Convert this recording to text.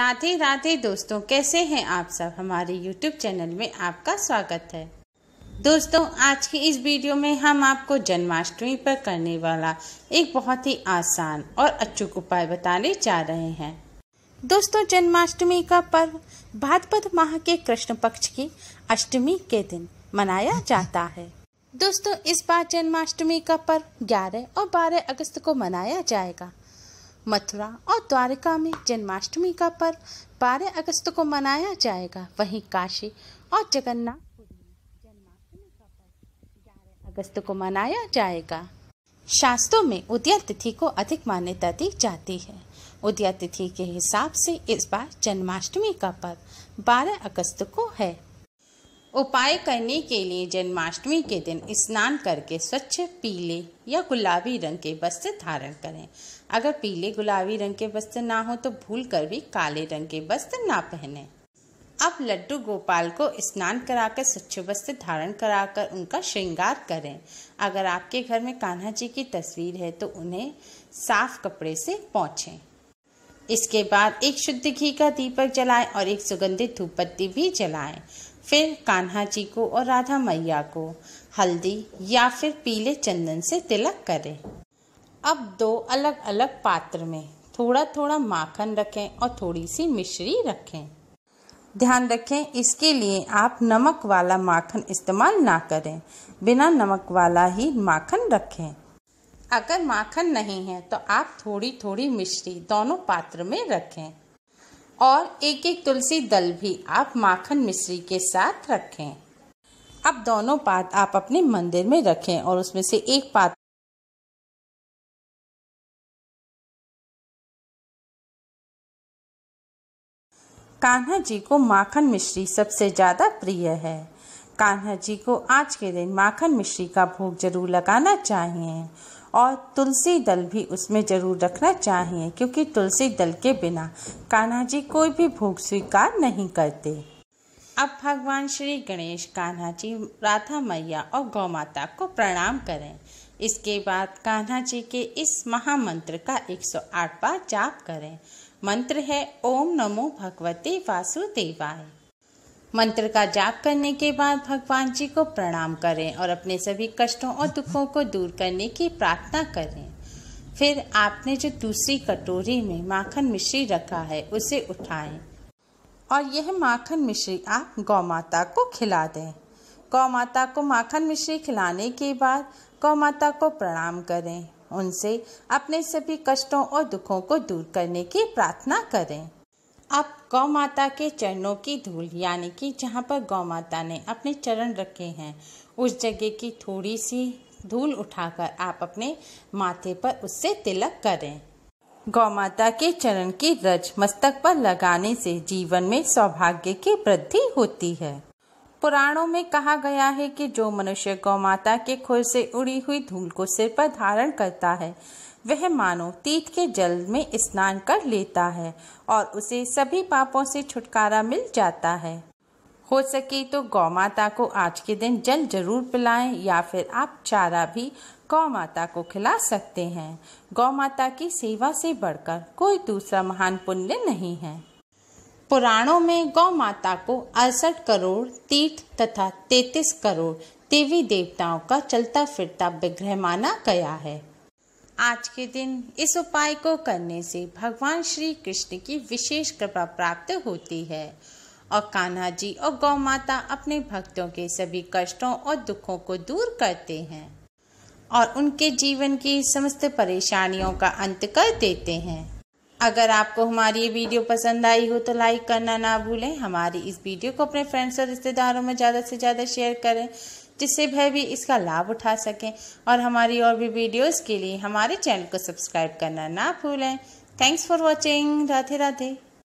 राधे राधे दोस्तों कैसे हैं आप सब हमारे YouTube चैनल में आपका स्वागत है दोस्तों आज की इस वीडियो में हम आपको जन्माष्टमी पर करने वाला एक बहुत ही आसान और अचूक उपाय बताने जा रहे हैं दोस्तों जन्माष्टमी का पर्व भाद्रपद माह के कृष्ण पक्ष की अष्टमी के दिन मनाया जाता है दोस्तों इस बार जन्माष्टमी का पर्व 11 और 12 अगस्त को मनाया जाएगा मथुरा और द्वारका में जन्माष्टमी का पर्व बारह अगस्त को मनाया जाएगा वहीं काशी और जगन्नाथपुरी में जन्माष्टमी का पर्व ग्यारह अगस्त को मनाया जाएगा शास्त्रों में उदया तिथि को अधिक मान्यता दी जाती है उदया तिथि के हिसाब से इस बार जन्माष्टमी का पर्व 12 अगस्त को है उपाय करने के लिए जन्माष्टमी के दिन स्नान करके स्वच्छ पीले या गुलाबी रंग के वस्त्र धारण करें अगर पीले गुलाबी रंग के वस्त्र ना हो तो भूल कर भी काले रंग के वस्त्र ना पहने अब लड्डू गोपाल को स्नान कराकर स्वच्छ वस्त्र धारण कराकर उनका श्रृंगार करें अगर आपके घर में कान्हा जी की तस्वीर है तो उन्हें साफ कपड़े से पहुँचें इसके बाद एक शुद्ध घी का दीपक जलाएं और एक सुगंधित धूपबत्ती भी जलाएं फिर कान्हा जी को और राधा मैया को हल्दी या फिर पीले चंदन से तिलक करें अब दो अलग अलग पात्र में थोड़ा थोड़ा माखन रखें और थोड़ी सी मिश्री रखें ध्यान रखें इसके लिए आप नमक वाला माखन इस्तेमाल ना करें बिना नमक वाला ही माखन रखें अगर माखन नहीं है तो आप थोड़ी थोड़ी मिश्री दोनों पात्र में रखें और एक एक तुलसी दल भी आप माखन मिश्री के साथ रखें अब दोनों पात आप अपने मंदिर में रखें और उसमें से एक पात कान्हा जी को माखन मिश्री सबसे ज़्यादा प्रिय है कान्हा जी को आज के दिन माखन मिश्री का भोग जरूर लगाना चाहिए और तुलसी दल भी उसमें ज़रूर रखना चाहिए क्योंकि तुलसी दल के बिना कान्हा जी कोई भी भोग स्वीकार नहीं करते अब भगवान श्री गणेश कान्हा जी राधा मैया और गौ माता को प्रणाम करें इसके बाद कान्हा जी के इस महामंत्र का 108 बार जाप करें मंत्र है ओम नमो भगवते वासुदेवाय मंत्र का जाप करने के बाद भगवान जी को प्रणाम करें और अपने सभी कष्टों और दुखों को दूर करने की प्रार्थना करें फिर आपने जो दूसरी कटोरी में माखन मिश्री रखा है उसे उठाएं और यह माखन मिश्री आप गौ माता को खिला दें गौ माता को माखन मिश्री खिलाने के बाद गौ माता को प्रणाम करें उनसे अपने सभी कष्टों और दुखों को दूर करने की प्रार्थना करें आप गौ माता के चरणों की धूल यानी कि जहाँ पर गौ माता ने अपने चरण रखे हैं उस जगह की थोड़ी सी धूल उठाकर आप अपने माथे पर उससे तिलक करें गौ माता के चरण की रज मस्तक पर लगाने से जीवन में सौभाग्य की वृद्धि होती है पुराणों में कहा गया है कि जो मनुष्य गौ माता के खुर से उड़ी हुई धूल को सिर पर धारण करता है वह मानो तीत के जल में स्नान कर लेता है और उसे सभी पापों से छुटकारा मिल जाता है हो सके तो गौ माता को आज के दिन जल जरूर पिलाएं या फिर आप चारा भी गौ माता को खिला सकते हैं गौ माता की सेवा से बढ़कर कोई दूसरा महान पुण्य नहीं है पुराणों में गौ माता को अड़सठ करोड़ तीर्थ तथा तैतीस करोड़ देवी देवताओं का चलता फिरता विग्रह माना गया है आज के दिन इस उपाय को करने से भगवान श्री कृष्ण की विशेष कृपा प्राप्त होती है और कान्हा जी और गौ माता अपने भक्तों के सभी कष्टों और दुखों को दूर करते हैं और उनके जीवन की समस्त परेशानियों का अंत कर देते हैं अगर आपको हमारी ये वीडियो पसंद आई हो तो लाइक करना ना भूलें हमारी इस वीडियो को अपने फ्रेंड्स और रिश्तेदारों में ज़्यादा से ज़्यादा शेयर करें जिससे वह भी इसका लाभ उठा सकें और हमारी और भी वीडियोस के लिए हमारे चैनल को सब्सक्राइब करना ना भूलें thanks for watching Radhe Radhe